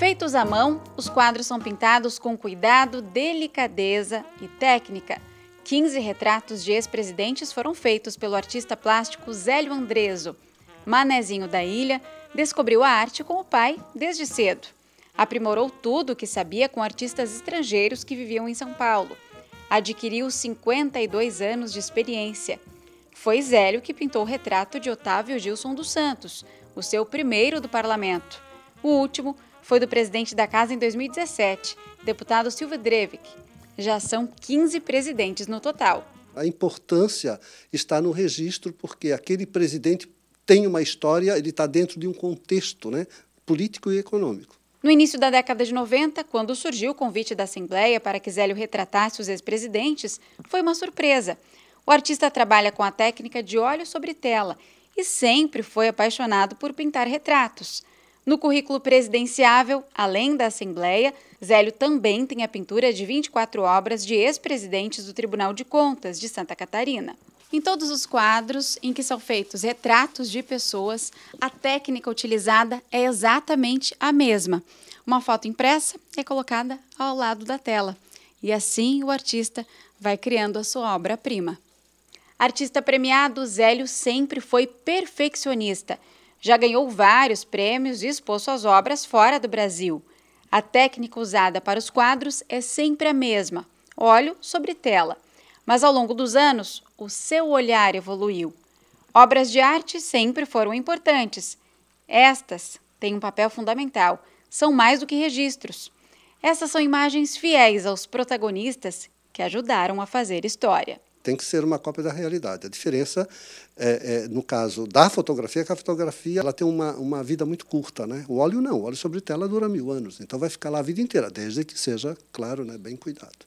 Feitos à mão, os quadros são pintados com cuidado, delicadeza e técnica. 15 retratos de ex-presidentes foram feitos pelo artista plástico Zélio Andreso. Manezinho da Ilha descobriu a arte com o pai desde cedo. Aprimorou tudo o que sabia com artistas estrangeiros que viviam em São Paulo. Adquiriu 52 anos de experiência. Foi Zélio que pintou o retrato de Otávio Gilson dos Santos, o seu primeiro do parlamento. O último foi do presidente da casa em 2017, deputado Silva Drevik. Já são 15 presidentes no total. A importância está no registro, porque aquele presidente tem uma história, ele está dentro de um contexto né, político e econômico. No início da década de 90, quando surgiu o convite da Assembleia para que Zélio retratasse os ex-presidentes, foi uma surpresa. O artista trabalha com a técnica de óleo sobre tela e sempre foi apaixonado por pintar retratos. No currículo presidenciável, além da Assembleia, Zélio também tem a pintura de 24 obras de ex-presidentes do Tribunal de Contas de Santa Catarina. Em todos os quadros em que são feitos retratos de pessoas, a técnica utilizada é exatamente a mesma. Uma foto impressa é colocada ao lado da tela e assim o artista vai criando a sua obra-prima. Artista premiado, Zélio sempre foi perfeccionista já ganhou vários prêmios e expôs suas obras fora do Brasil. A técnica usada para os quadros é sempre a mesma: óleo sobre tela. Mas ao longo dos anos, o seu olhar evoluiu. Obras de arte sempre foram importantes. Estas têm um papel fundamental, são mais do que registros. Essas são imagens fiéis aos protagonistas que ajudaram a fazer história. Tem que ser uma cópia da realidade. A diferença, é, é, no caso da fotografia, é que a fotografia ela tem uma, uma vida muito curta. Né? O óleo não, o óleo sobre tela dura mil anos, então vai ficar lá a vida inteira, desde que seja, claro, né, bem cuidado.